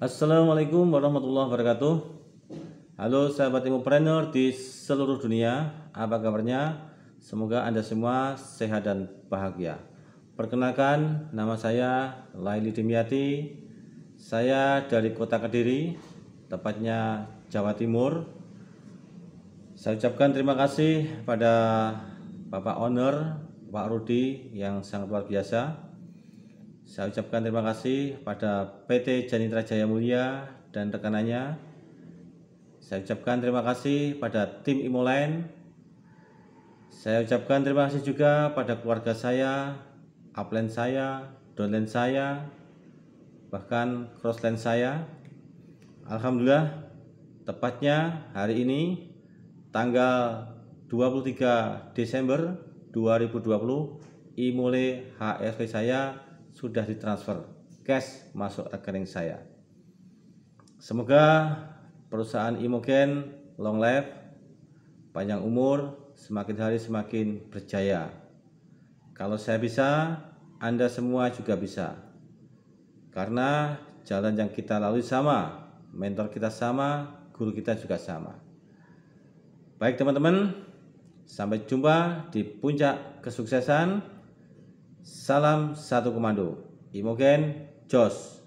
Assalamualaikum warahmatullahi wabarakatuh Halo sahabat impreneur di seluruh dunia Apa kabarnya? Semoga Anda semua sehat dan bahagia Perkenalkan nama saya Laili Dimyati Saya dari kota Kediri Tepatnya Jawa Timur Saya ucapkan terima kasih pada Bapak Owner Pak Rudi yang sangat luar biasa saya ucapkan terima kasih pada PT Janitra Jaya Mulia dan rekanannya. Saya ucapkan terima kasih pada tim Imoline. Saya ucapkan terima kasih juga pada keluarga saya, upline saya, downline saya, bahkan crossline saya. Alhamdulillah, tepatnya hari ini tanggal 23 Desember 2020 Imole HSV saya sudah ditransfer cash masuk rekening saya. Semoga perusahaan Imogen long life, panjang umur, semakin hari semakin berjaya. Kalau saya bisa, Anda semua juga bisa. Karena jalan yang kita lalui sama, mentor kita sama, guru kita juga sama. Baik teman-teman, sampai jumpa di puncak kesuksesan. Salam satu komando. Imogen Jos.